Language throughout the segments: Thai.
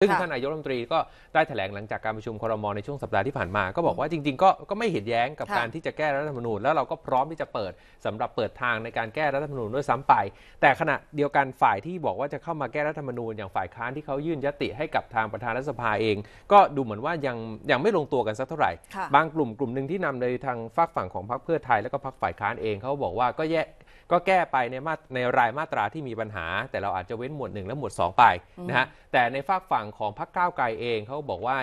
ซึ่งท่านนายกรัฐมนตรีก็ได้แถลงหลังจากการประชุมครมในช่วงสัปดาห์ที่ผ่านมา ก็บอกว่าจริงๆก็ก็ไม่เห็นแย้งกับการที่จะแก้รัฐธรรมนูญแล้วเราก็พร้อมที่จะเปิด สำหรับเปิดทางในการแก้รัฐธรรมนูญด้วยซ้ำไป แต่ขณะเดียวกันฝ่ายที่บอกว่าจะเข้ามาแก้รัฐธรรมนูญอย่างฝ่ายค้านที่เขายื่นยติให้กับทางประธานรัฐสภาเอง ก็ดูเหมือนว่ายังยังไม่ลงตัวกันสักเท่าไหร่ บางกลุ่มกลุ่มหนึ่งที่นำในทางฝักฝั่งของพรรคเพื่อไทยและก็พรรคฝ่ายค้านเองเขาบอกว่าก็แยก็แก้ไปในมาในรายมาตราที่มีปัญหา แต่เราอาจจะเว้นหมวด 1 และหมวด2 ไปนะฮะแต่ในฝากฝั่งของพรรคก้าวไกลเองเขาบอกว่า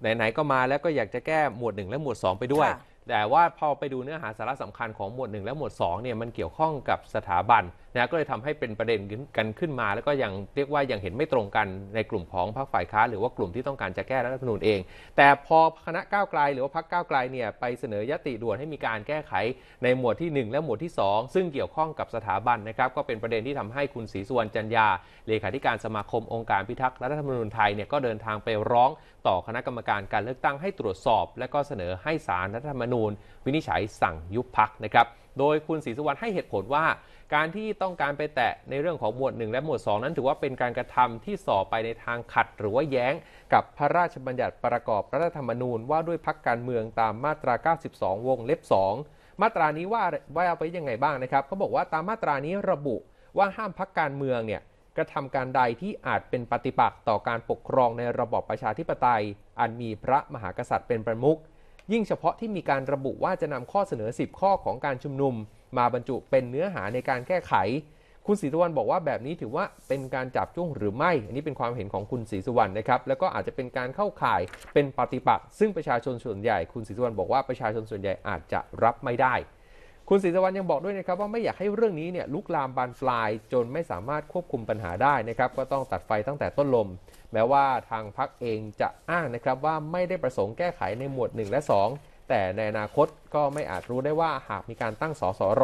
ไหน ๆ ก็มาแล้วก็อยากจะแก้หมวด 1 และหมวด2 ไปด้วย แต่ว่าพอไปดูเนื้อหาสาระสำคัญของหมวด 1 และหมวด2เนี่ยมันเกี่ยวข้องกับสถาบันนะก็เลยทำให้เป็นประเด็นกันขึ้นมา แล้วก็ยังเรียกว่ายังเห็นไม่ตรงกันในกลุ่มของพรรคฝ่ายค้านหรือว่ากลุ่มที่ต้องการจะแก้รัฐธรรมนูญเอง แต่พอคณะก้าวไกล หรือว่าพรรคก้าวไกลเนี่ยไปเสนอยติด่วนให้มีการแก้ไข ในหมวดที่ 1 และหมวดที่ 2 ซึ่งเกี่ยวข้องกับสถาบันนะครับ ก็เป็นประเด็นที่ทำให้คุณศรีสุวรรณจันยาเลขาธิการสมาคมองค์การพิทักษ์รัฐธรรมนูญไทยเนี่ยก็เดินทางไปร้องต่อคณะกรรมการการเลือกตั้งให้ตรวจสอบ และก็เสนอให้สารรัฐธรรมนูญ วินิจฉัยสั่งยุบพักนะครับโดยคุณศรีสุวรรณให้เหตุผลว่า การที่ต้องการไปแตะในเรื่องของหมวด 1 และหมวด 2 นั้นถือว่าเป็นการกระทำที่ส่อไปในทางขัดหรือว่าแย้ง กับพระราชบัญญัติประกอบรัฐธรรมนูญว่าด้วยพักการเมืองตามมาตรา 92 วงเล็บ 2มาตรานี้ว่าว่าเอาไปยังไงบ้างนะครับเขาบอกว่าตามมาตรานี้ระบุว่าห้ามพักการเมืองเนี่ยกระทำการใดที่อาจเป็นปฏิปักษ์ต่อการปกครองในระบอบประชาธิปไตย อันมีพระมหากษัตริย์เป็นประมุขยิ่งเฉพาะที่มีการระบุว่าจะนำข้อเสนอ 10 ข้อของการชุมนุมมาบรรจุเป็นเนื้อหาในการแก้ไข คุณศรีสุวรรณบอกว่าแบบนี้ถือว่าเป็นการจับจ้วงหรือไม่ อันนี้เป็นความเห็นของคุณศรีสุวรรณนะครับ แล้วก็อาจจะเป็นการเข้าข่ายเป็นปฏิปักษ์ซึ่งประชาชนส่วนใหญ่คุณศรีสุวรรณบอกว่าประชาชนส่วนใหญ่อาจจะรับไม่ได้คุณศรีสวรรค์ยังบอกด้วยนะครับว่า ไม่อยากให้เรื่องนี้เนี่ยลุกลามบานปลายจนไม่สามารถควบคุมปัญหาได้นะครับก็ต้องตัดไฟตั้งแต่ต้นลม แม้ว่าทางพักเองจะอ้างนะครับว่าไม่ได้ประสงค์แก้ไขในหมวด1 และ 2 แต่ในอนาคตก็ไม่อาจรู้ได้ว่าหากมีการตั้งสสร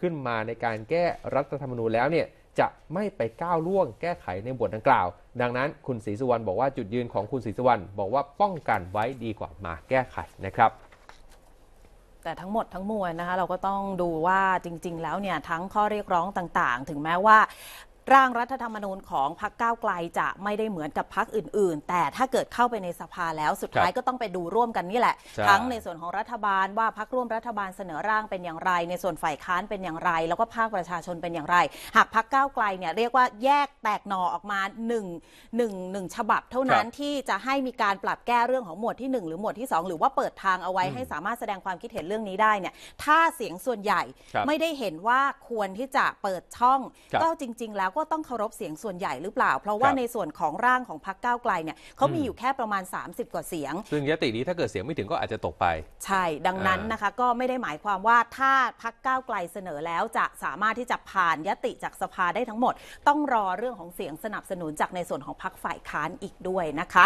ขึ้นมาในการแก้รัฐธรรมนูญแล้วเนี่ยจะไม่ไปก้าวล่วงแก้ไขในบทดังกล่าว ดังนั้นคุณศรีสุวรรณบอกว่าจุดยืนของคุณศรีสุวรรณบอกว่าป้องกันไว้ดีกว่ามาแก้ไขนะครับแต่ทั้งหมดทั้งมวลนะคะเราก็ต้องดูว่าจริง ๆ แล้วเนี่ยทั้งข้อเรียกร้องต่างๆ ถึงแม้ว่าร่างรัฐธรรมนูญของพรรคก้าวไกลจะไม่ได้เหมือนกับพรรคอื่นๆ แต่ถ้าเกิดเข้าไปในสภาแล้วสุดท้ายก็ต้องไปดูร่วมกันนี่แหละ ทั้งในส่วนของรัฐบาลว่าพรรคร่วมรัฐบาลเสนอร่างเป็นอย่างไร ในส่วนฝ่ายค้านเป็นอย่างไร แล้วก็ภาคประชาชนเป็นอย่างไร หากพรรคก้าวไกลเนี่ยเรียกว่าแยกแตกหน่อออกมา1นึ่งหนึ่งหนึ่งฉบับ เท่านั้นที่จะให้มีการปรับแก้เรื่องของหมวดที่ 1 หรือหมวดที่ 2 หรือว่าเปิดทางเอาไว้ให้สามารถแสดงความคิดเห็นเรื่องนี้ได้เนี่ย ถ้าเสียงส่วนใหญ่ไม่ได้เห็นว่าควรที่จะเปิดช่องก็จริง ๆ แล้วก็ต้องเคารพเสียงส่วนใหญ่หรือเปล่า เพราะว่าในส่วนของร่างของพรรคก้าวไกลเนี่ยเขามีอยู่แค่ประมาณ 30กว่าเสียง ซึ่งยตินี้ถ้าเกิดเสียงไม่ถึงก็อาจจะตกไป ใช่ดังนั้นนะคะ ก็ไม่ได้หมายความว่า ถ้าพรรคก้าวไกลเสนอแล้วจะสามารถที่จะผ่านยติจากสภาได้ทั้งหมด ต้องรอเรื่องของเสียงสนับสนุนจากในส่วนของพรรคฝ่ายค้านอีกด้วยนะคะ